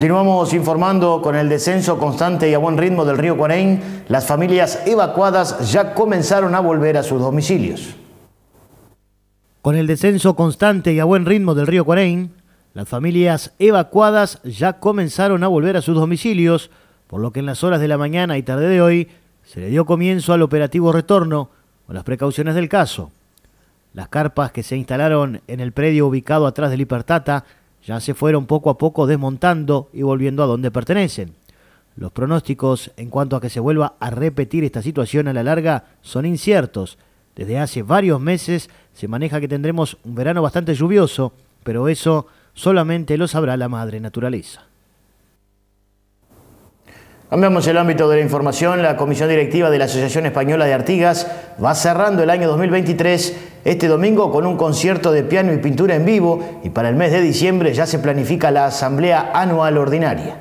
Continuamos informando con el descenso constante y a buen ritmo del río Cuarén... las familias evacuadas ya comenzaron a volver a sus domicilios. Con el descenso constante y a buen ritmo del río Cuarén... las familias evacuadas ya comenzaron a volver a sus domicilios, por lo que en las horas de la mañana y tarde de hoy se le dio comienzo al operativo retorno con las precauciones del caso. Las carpas que se instalaron en el predio ubicado atrás del Hipertata ya se fueron poco a poco desmontando y volviendo a donde pertenecen. Los pronósticos en cuanto a que se vuelva a repetir esta situación a la larga son inciertos. Desde hace varios meses se maneja que tendremos un verano bastante lluvioso, pero eso solamente lo sabrá la madre naturaleza. Cambiamos el ámbito de la información. La Comisión Directiva de la Asociación Española de Artigas va cerrando el año 2023 este domingo con un concierto de piano y pintura en vivo y para el mes de diciembre ya se planifica la Asamblea Anual Ordinaria.